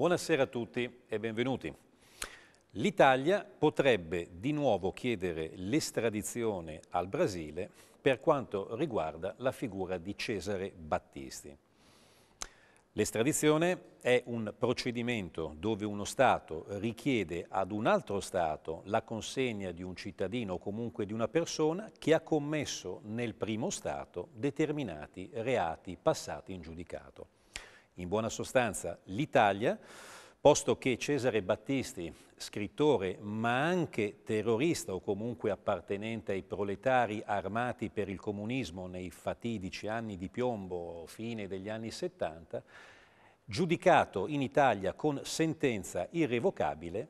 Buonasera a tutti e benvenuti. L'Italia potrebbe di nuovo chiedere l'estradizione al Brasile per quanto riguarda la figura di Cesare Battisti. L'estradizione è un procedimento dove uno Stato richiede ad un altro Stato la consegna di un cittadino o comunque di una persona che ha commesso nel primo Stato determinati reati passati in giudicato. In buona sostanza l'Italia, posto che Cesare Battisti, scrittore ma anche terrorista o comunque appartenente ai proletari armati per il comunismo nei fatidici anni di piombo, fine degli anni 70, giudicato in Italia con sentenza irrevocabile,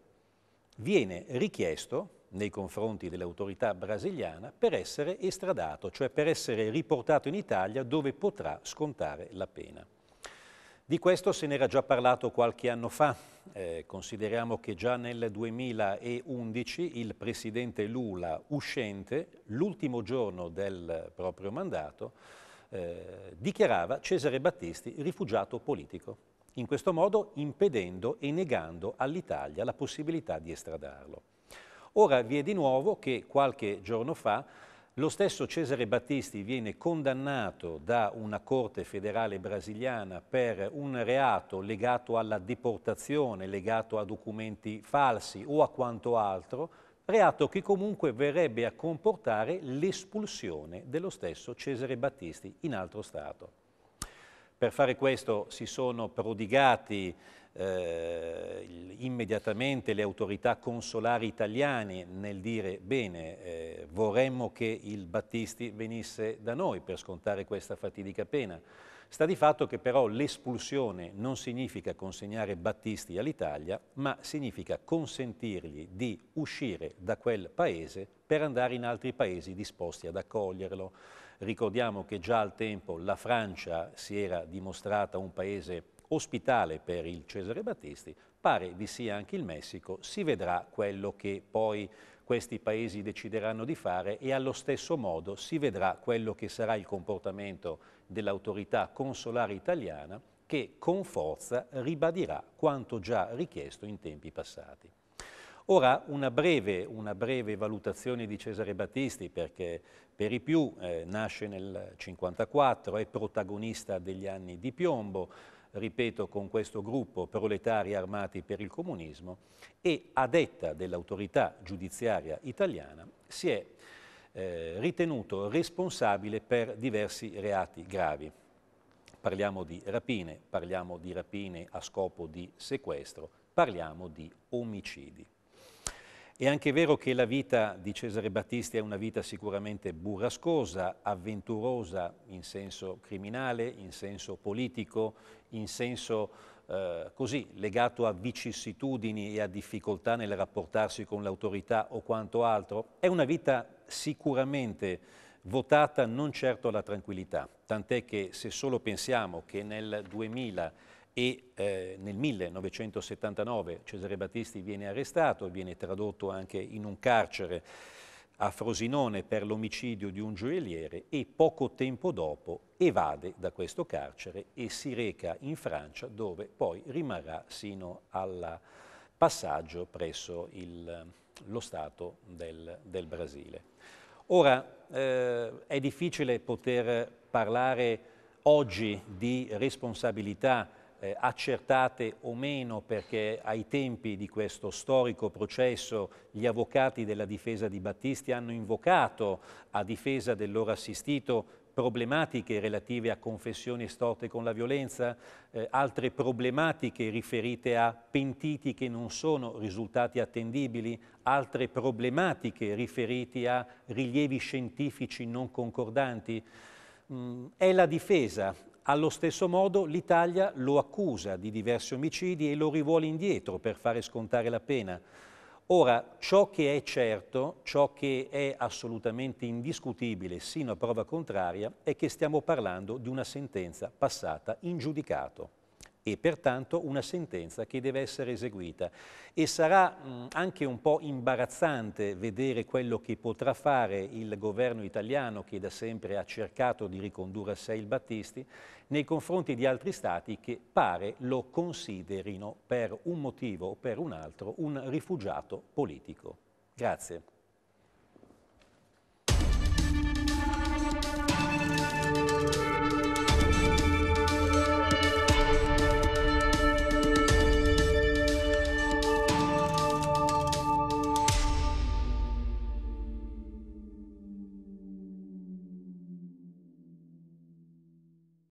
viene richiesto nei confronti dell'autorità brasiliana per essere estradato, cioè per essere riportato in Italia dove potrà scontare la pena. Di questo se n'era già parlato qualche anno fa. Eh, consideriamo che già nel 2011 il presidente Lula, uscente, l'ultimo giorno del proprio mandato, eh, dichiarava Cesare Battisti rifugiato politico, in questo modo impedendo e negando all'Italia la possibilità di estradarlo. Ora vi è di nuovo che qualche giorno fa lo stesso Cesare Battisti viene condannato da una corte federale brasiliana per un reato legato alla deportazione, legato a documenti falsi o a quanto altro, reato che comunque verrebbe a comportare l'espulsione dello stesso Cesare Battisti in altro Stato. Per fare questo si sono prodigati eh, immediatamente le autorità consolari italiane nel dire bene eh, vorremmo che il Battisti venisse da noi per scontare questa fatidica pena. Sta di fatto che però l'espulsione non significa consegnare Battisti all'Italia, ma significa consentirgli di uscire da quel paese per andare in altri paesi disposti ad accoglierlo. Ricordiamo che già al tempo la Francia si era dimostrata un paese ospitale per il Cesare Battisti, pare vi sia anche il Messico, si vedrà quello che poi questi paesi decideranno di fare e allo stesso modo si vedrà quello che sarà il comportamento dell'autorità consolare italiana che con forza ribadirà quanto già richiesto in tempi passati. Ora una breve, una breve valutazione di Cesare Battisti perché per i più eh, nasce nel 1954, è protagonista degli anni di piombo, ripeto, con questo gruppo proletari armati per il comunismo e a detta dell'autorità giudiziaria italiana si è eh, ritenuto responsabile per diversi reati gravi. Parliamo di rapine, parliamo di rapine a scopo di sequestro, parliamo di omicidi. È anche vero che la vita di Cesare Battisti è una vita sicuramente burrascosa, avventurosa in senso criminale, in senso politico, in senso eh, così legato a vicissitudini e a difficoltà nel rapportarsi con l'autorità o quanto altro. È una vita sicuramente votata non certo alla tranquillità, tant'è che se solo pensiamo che nel 2000 e eh, nel 1979 Cesare Battisti viene arrestato e viene tradotto anche in un carcere a Frosinone per l'omicidio di un gioielliere e poco tempo dopo evade da questo carcere e si reca in Francia dove poi rimarrà sino al passaggio presso il, lo Stato del, del Brasile. Ora eh, è difficile poter parlare oggi di responsabilità eh, accertate o meno perché ai tempi di questo storico processo gli avvocati della difesa di Battisti hanno invocato a difesa del loro assistito problematiche relative a confessioni estorte con la violenza, eh, altre problematiche riferite a pentiti che non sono risultati attendibili, altre problematiche riferite a rilievi scientifici non concordanti. Mm, è la difesa allo stesso modo l'Italia lo accusa di diversi omicidi e lo rivuole indietro per fare scontare la pena. Ora, ciò che è certo, ciò che è assolutamente indiscutibile sino a prova contraria, è che stiamo parlando di una sentenza passata in giudicato e pertanto una sentenza che deve essere eseguita e sarà anche un po' imbarazzante vedere quello che potrà fare il governo italiano che da sempre ha cercato di ricondurre a sé il Battisti nei confronti di altri stati che pare lo considerino per un motivo o per un altro un rifugiato politico. Grazie.